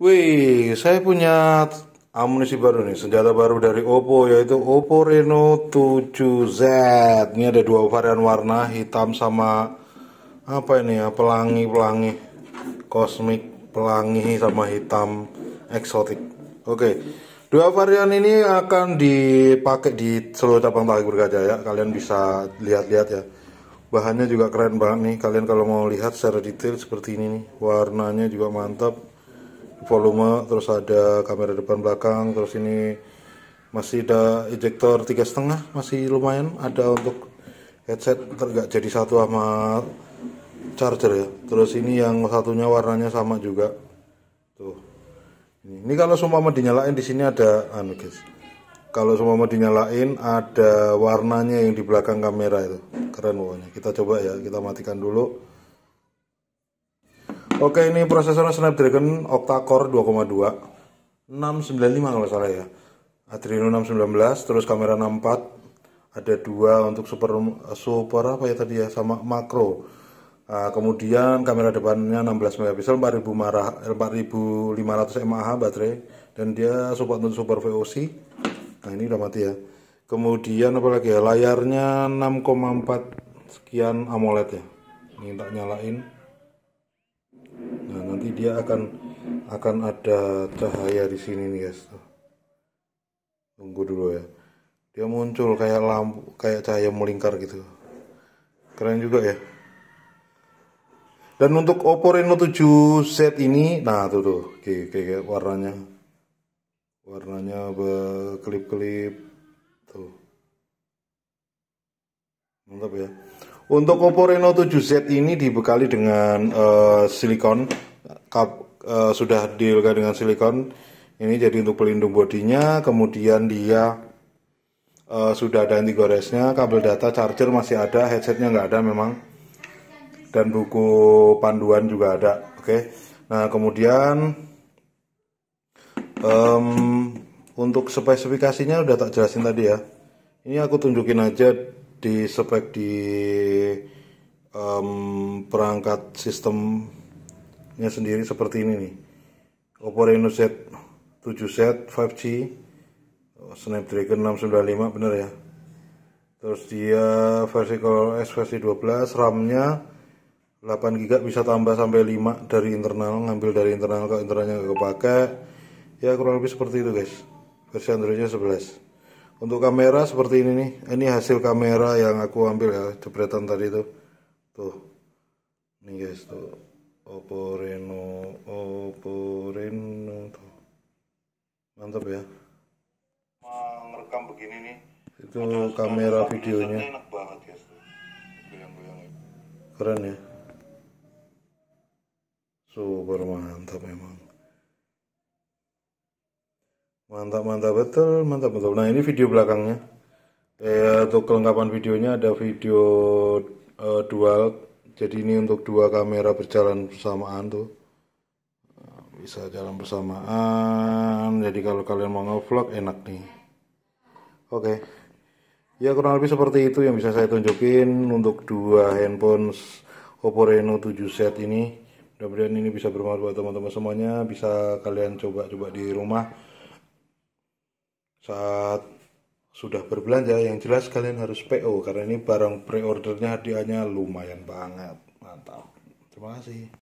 Wih, saya punya amunisi baru nih, senjata baru dari Oppo yaitu Oppo Reno 7Z. Ini ada dua varian warna, hitam sama apa ini ya, pelangi-pelangi kosmik, pelangi sama hitam eksotik. Oke. Dua varian ini akan dipakai di seluruh cabang tali berkaca ya. Kalian bisa lihat-lihat ya. Bahannya juga keren banget nih. Kalian kalau mau lihat secara detail seperti ini nih. Warnanya juga mantap volume terus ada kamera depan belakang terus ini masih ada ejector tiga setengah masih lumayan ada untuk headset tergak jadi satu sama charger ya terus ini yang satunya warnanya sama juga tuh ini, ini kalau semua mau dinyalain di sini ada anu guys kalau semua mau dinyalain ada warnanya yang di belakang kamera itu keren pokoknya kita coba ya kita matikan dulu Oke, ini prosesor Snapdragon octa-core 2,2 695 kalau salah ya. Adreno 619, terus kamera 64, ada dua untuk super eh, super apa ya tadi ya sama makro. Uh, kemudian kamera depannya 16 megapiksel 4500 eh, mAh baterai dan dia support untuk super VOC. Nah, ini udah mati ya. Kemudian apalagi ya? Layarnya 6,4 sekian AMOLED ya. Ini tak nyalain nanti dia akan akan ada cahaya di sini nih guys tuh. tunggu dulu ya dia muncul kayak lampu kayak cahaya melingkar gitu keren juga ya dan untuk Oppo Reno 7 Z ini nah tuh tuh oke kayak, kayak warnanya warnanya berkelip-kelip tuh mantap ya untuk Oppo Reno 7Z ini dibekali dengan uh, silikon kap, e, eh, sudah diilkan dengan silikon ini jadi untuk pelindung bodinya kemudian dia e, sudah ada anti goresnya kabel data charger masih ada headsetnya nggak ada memang dan buku panduan juga ada oke okay. nah kemudian um, untuk spesifikasinya udah tak jelasin tadi ya ini aku tunjukin aja di spek di um, perangkat sistem nya sendiri seperti ini nih Oppo Reno Z 7 Z 5G Snapdragon 695 bener ya terus dia versi s versi 12 RAM nya 8 GB bisa tambah sampai 5 dari internal ngambil dari internal ke internalnya nggak kepake ya kurang lebih seperti itu guys versi Androidnya 11 untuk kamera seperti ini nih ini hasil kamera yang aku ambil ya jepretan tadi itu tuh ini guys tuh Oppo itu Ada kamera videonya keren ya super mantap memang mantap mantap betul mantap betul nah ini video belakangnya eh, untuk kelengkapan videonya ada video eh, dual jadi ini untuk dua kamera berjalan bersamaan tuh eh, bisa jalan bersamaan jadi kalau kalian mau ngevlog enak nih oke okay. Ya kurang lebih seperti itu yang bisa saya tunjukin untuk dua handphone Oppo Reno 7 set ini. Mudah-mudahan ini bisa bermanfaat buat teman-teman semuanya, bisa kalian coba-coba di rumah. Saat sudah berbelanja, yang jelas kalian harus PO karena ini barang pre-ordernya hadiahnya lumayan banget. Mantap. Terima kasih.